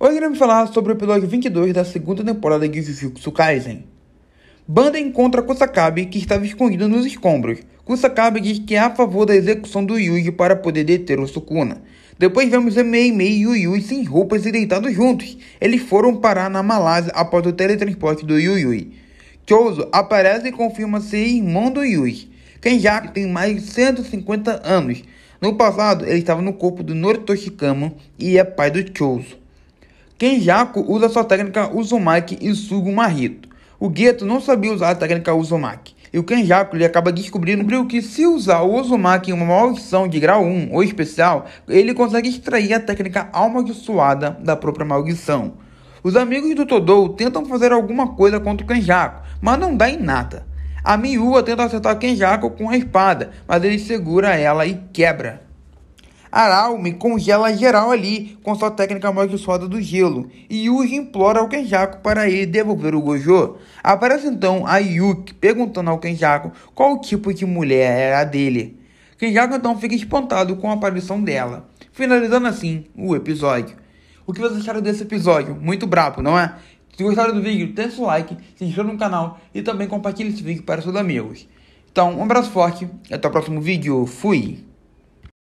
Hoje iremos falar sobre o episódio 22 da segunda temporada de Jujutsu Kaisen. Banda encontra Kusakabe, que estava escondido nos escombros. Kusakabe diz que é a favor da execução do Yuji para poder deter o Sukuna. Depois vemos Mei Mei e o Yui sem roupas e deitados juntos. Eles foram parar na Malásia após o teletransporte do Yui Yui. Chozo aparece e confirma ser irmão do Yui, Kenjaku já tem mais de 150 anos. No passado, ele estava no corpo do Noritoshikama e é pai do Chozo. Kenjaku usa sua técnica Uzumaki e Sugumahito. O Gueto não sabia usar a técnica Uzumaki. E o Kenjaku ele acaba descobrindo que se usar o Uzumaki em uma maldição de grau 1 ou especial, ele consegue extrair a técnica Alma suada da própria maldição. Os amigos do Todou tentam fazer alguma coisa contra o Kenjaku, mas não dá em nada. A Miúa tenta acertar Kenjaku com a espada, mas ele segura ela e quebra. Araume congela geral ali com sua técnica amaldiçoada do gelo e Yuji implora ao Kenjaku para ele devolver o Gojo. Aparece então a Yuki perguntando ao Kenjaku qual tipo de mulher era a dele. Kenjaku então fica espantado com a aparição dela, finalizando assim o episódio. O que vocês acharam desse episódio? Muito brabo, não é? Se gostaram do vídeo, dê seu like, se inscreva no canal e também compartilhe esse vídeo para seus amigos. Então, um abraço forte, até o próximo vídeo, fui!